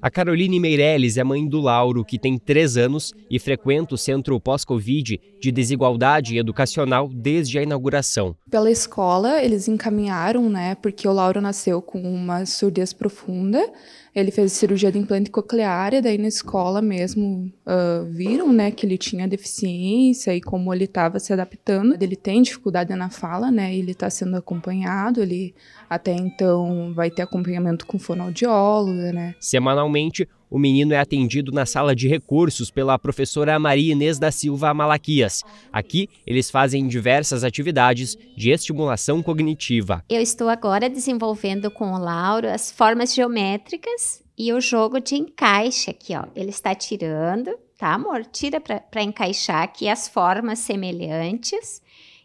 A Caroline Meirelles é mãe do Lauro, que tem 3 anos e frequenta o Centro Pós-Covid de Desigualdade Educacional desde a inauguração. Pela escola, eles encaminharam, né, porque o Lauro nasceu com uma surdez profunda, ele fez cirurgia de implante coclear e daí na escola mesmo uh, viram, né, que ele tinha deficiência e como ele estava se adaptando. Ele tem dificuldade na fala, né, ele está sendo acompanhado, ele até então vai ter acompanhamento com fonoaudiólogo, né. Semanal Finalmente, o menino é atendido na sala de recursos pela professora Maria Inês da Silva Malaquias. Aqui, eles fazem diversas atividades de estimulação cognitiva. Eu estou agora desenvolvendo com o Lauro as formas geométricas e o jogo de encaixe aqui, ó. Ele está tirando, tá, amor? Tira para encaixar aqui as formas semelhantes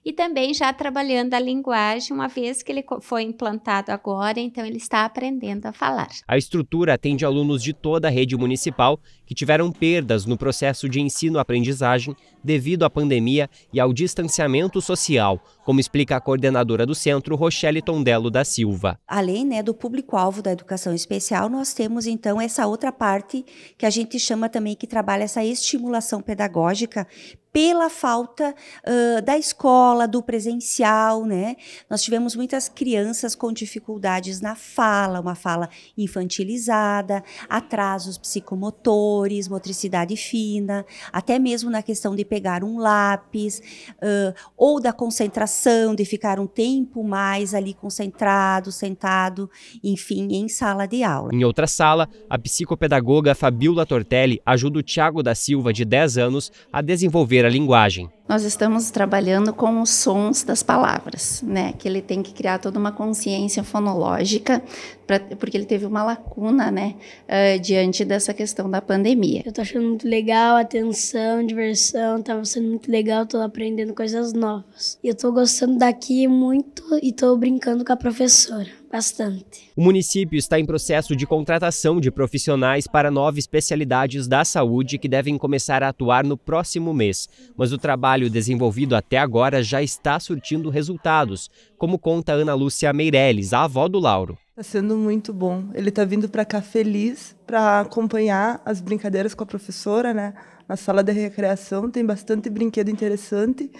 e também já trabalhando a linguagem, uma vez que ele foi implantado agora, então ele está aprendendo a falar. A estrutura atende alunos de toda a rede municipal que tiveram perdas no processo de ensino-aprendizagem devido à pandemia e ao distanciamento social, como explica a coordenadora do centro, Rochelle Tondelo da Silva. Além né, do público-alvo da educação especial, nós temos então essa outra parte que a gente chama também que trabalha essa estimulação pedagógica pela falta uh, da escola, do presencial, né? Nós tivemos muitas crianças com dificuldades na fala, uma fala infantilizada, atrasos psicomotores, motricidade fina, até mesmo na questão de pegar um lápis, uh, ou da concentração, de ficar um tempo mais ali concentrado, sentado, enfim, em sala de aula. Em outra sala, a psicopedagoga Fabiola Tortelli ajuda o Tiago da Silva, de 10 anos, a desenvolver a linguagem. Nós estamos trabalhando com os sons das palavras, né? Que ele tem que criar toda uma consciência fonológica, pra, porque ele teve uma lacuna, né? Uh, diante dessa questão da pandemia. Eu tô achando muito legal, atenção, diversão, tava tá sendo muito legal, tô aprendendo coisas novas. E eu tô gostando daqui muito e tô brincando com a professora. Bastante. O município está em processo de contratação de profissionais para nove especialidades da saúde que devem começar a atuar no próximo mês. Mas o trabalho desenvolvido até agora já está surtindo resultados, como conta Ana Lúcia Meirelles, a avó do Lauro. Está sendo muito bom. Ele está vindo para cá feliz para acompanhar as brincadeiras com a professora, né? Na sala de recreação tem bastante brinquedo interessante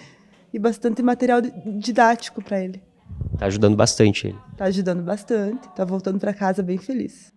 e bastante material didático para ele tá ajudando bastante ele. Tá ajudando bastante, tá voltando para casa bem feliz.